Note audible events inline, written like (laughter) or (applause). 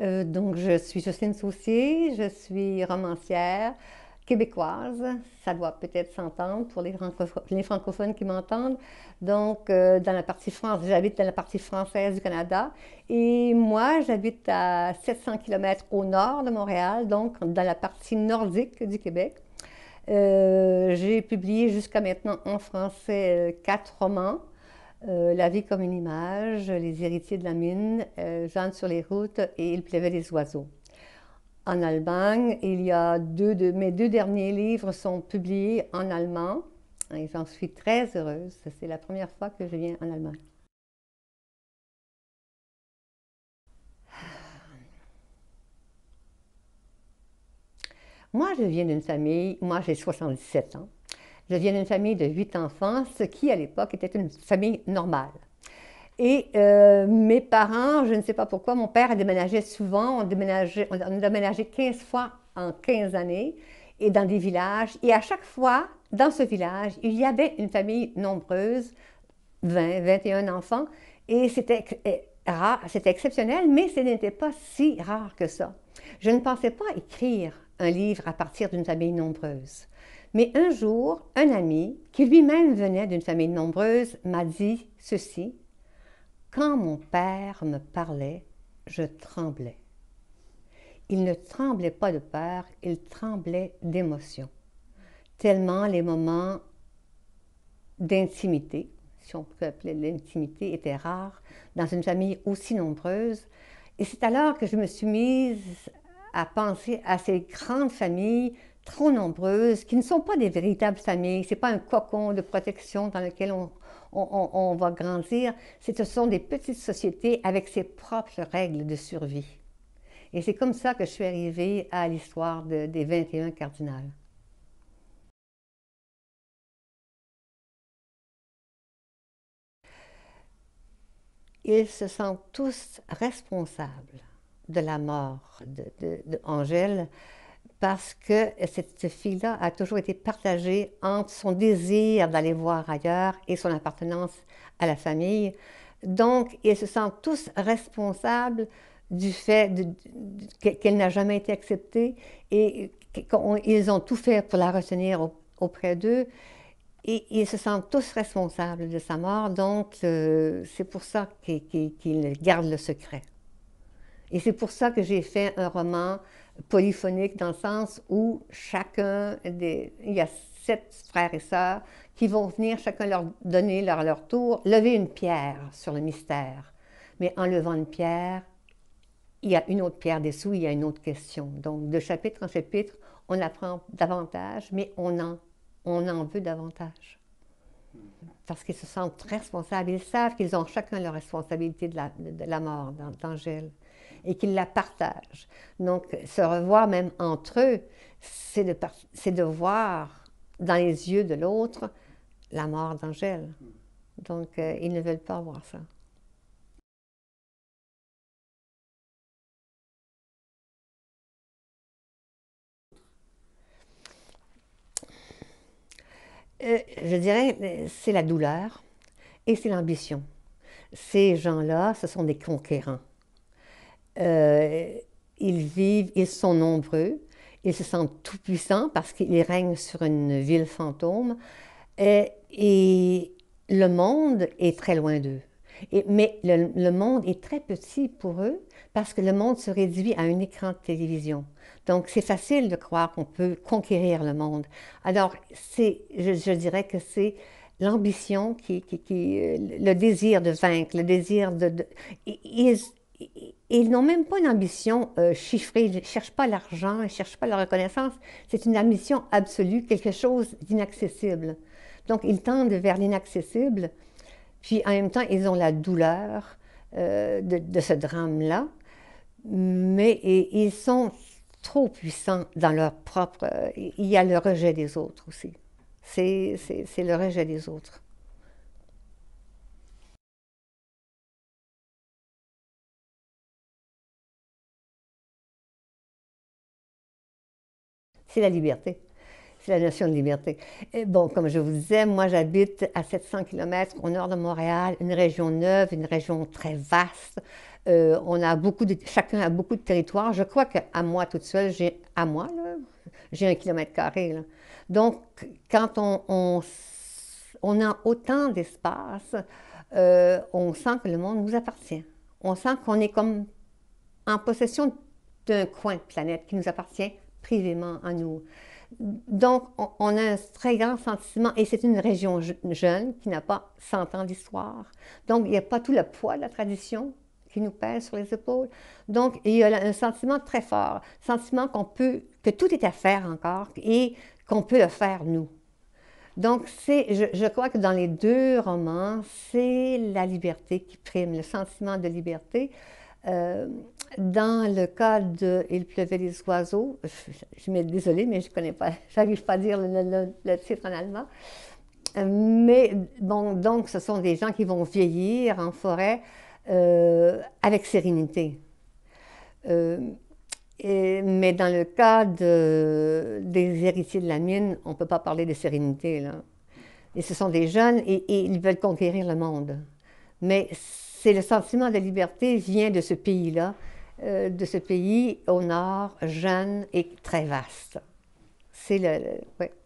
Euh, donc, je suis Jocelyne Soucy, je suis romancière québécoise. Ça doit peut-être s'entendre pour les, francophones, qui m'entendent. Donc, euh, dans la partie France, j'habite dans la partie française du Canada. Et moi, j'habite à 700 km au nord de Montréal, donc dans la partie nordique du Québec. Euh, j'ai publié jusqu'à maintenant en français quatre romans. Euh, la vie comme une image, les héritiers de la mine, euh, Jeanne sur les routes et Il pleuvait des oiseaux. En Allemagne, il y a mes deux derniers livres sont publiés en allemand et j'en suis très heureuse. C'est la première fois que je viens en Allemagne. Moi, je viens d'une famille, moi j'ai 77 ans. Je viens d'une famille de huit enfants, ce qui à l'époque était une famille normale. Et euh, mes parents, je ne sais pas pourquoi, mon père a déménagé souvent, on, a déménagé 15 fois en 15 années et dans des villages. Et à chaque fois, dans ce village, il y avait une famille nombreuse, 20, 21 enfants, et c'était eh, c'était exceptionnel, mais ce n'était pas si rare que ça. Je ne pensais pas écrire un livre à partir d'une famille nombreuse. Mais un jour, un ami, qui lui-même venait d'une famille nombreuse, m'a dit ceci. Quand mon père me parlait, je tremblais. Il ne tremblait pas de peur, il tremblait d'émotion. Tellement les moments d'intimité, si on peut appeler l'intimité, étaient rares dans une famille aussi nombreuse. Et c'est alors que je me suis mise à penser à ces grandes familles trop nombreuses, qui ne sont pas des véritables familles. Ce n'est pas un cocon de protection dans lequel on, va grandir. Ce sont des petites sociétés avec ses propres règles de survie. Et c'est comme ça que je suis arrivée à l'histoire de, des 21 cardinales. Ils se sentent tous responsables de la mort d'Angèle. de parce que cette fille-là a toujours été partagée entre son désir d'aller voir ailleurs et son appartenance à la famille. Donc, ils se sentent tous responsables du fait qu'elle n'a jamais été acceptée et qu'ils ont tout fait pour la retenir auprès d'eux. Et ils se sentent tous responsables de sa mort, donc euh, c'est pour ça qu'ils gardent le secret. Et c'est pour ça que j'ai fait un roman polyphonique dans le sens où chacun des... Il y a sept frères et sœurs qui vont venir chacun leur donner leur, leur tour, lever une pierre sur le mystère. Mais en levant une pierre, il y a une autre pierre dessous, il y a une autre question. Donc de chapitre en chapitre, on apprend davantage, mais on en, on en veut davantage. Parce qu'ils se sentent responsables, ils savent qu'ils ont chacun leur responsabilité de la, de la mort d'Angèle et qu'ils la partagent. Donc, se revoir même entre eux, c'est de, voir dans les yeux de l'autre la mort d'Angèle. Donc, euh, ils ne veulent pas voir ça. Euh, je dirais, c'est la douleur et c'est l'ambition. Ces gens-là, ce sont des conquérants. Euh, ils vivent, ils sont nombreux, ils se sentent tout puissants parce qu'ils règnent sur une ville fantôme et, et le monde est très loin d'eux. mais le, monde est très petit pour eux parce que le monde se réduit à un écran de télévision. Donc, c'est facile de croire qu'on peut conquérir le monde. Alors, c'est, je, dirais que c'est l'ambition qui, qui, euh, le désir de vaincre, le désir de, de et ils n'ont même pas une ambition euh, chiffrée, ils ne cherchent pas l'argent, ils ne cherchent pas la reconnaissance. C'est une ambition absolue, quelque chose d'inaccessible. Donc, ils tendent vers l'inaccessible, puis en même temps, ils ont la douleur euh, de, ce drame-là, mais ils sont trop puissants dans leur propre... Euh, il y a le rejet des autres aussi. C'est le rejet des autres. C'est la liberté. C'est la notion de liberté. Et bon, comme je vous disais, moi j'habite à 700 km au nord de Montréal, une région neuve, une région très vaste. Euh, on a beaucoup de, chacun a beaucoup de territoire. Je crois que à moi toute seule, j'ai à moi j'ai un kilomètre carré. Donc quand on, a autant d'espace, euh, on sent que le monde nous appartient. On sent qu'on est comme en possession d'un coin de planète qui nous appartient privément à nous. Donc, on, a un très grand sentiment, et c'est une région jeune qui n'a pas 100 ans d'histoire. Donc, il n'y a pas tout le poids de la tradition qui nous pèse sur les épaules. Donc, il y a un sentiment très fort, sentiment qu'on peut, que tout est à faire encore et qu'on peut le faire nous. Donc, c'est, je, crois que dans les deux romans, c'est la liberté qui prime, le sentiment de liberté. Euh, dans le cas de Il pleuvait des oiseaux, je, je désolée, mais je connais pas, (laughs) j'arrive pas à dire le, titre en allemand. Mais bon, donc ce sont des gens qui vont vieillir en forêt euh, avec sérénité. Euh, et, mais dans le cas de, des héritiers de la mine, on ne peut pas parler de sérénité. Là. Et ce sont des jeunes et, et ils veulent conquérir le monde. Mais c'est le sentiment de liberté vient de ce pays-là, euh, de ce pays au nord, jeune et très vaste. C'est le,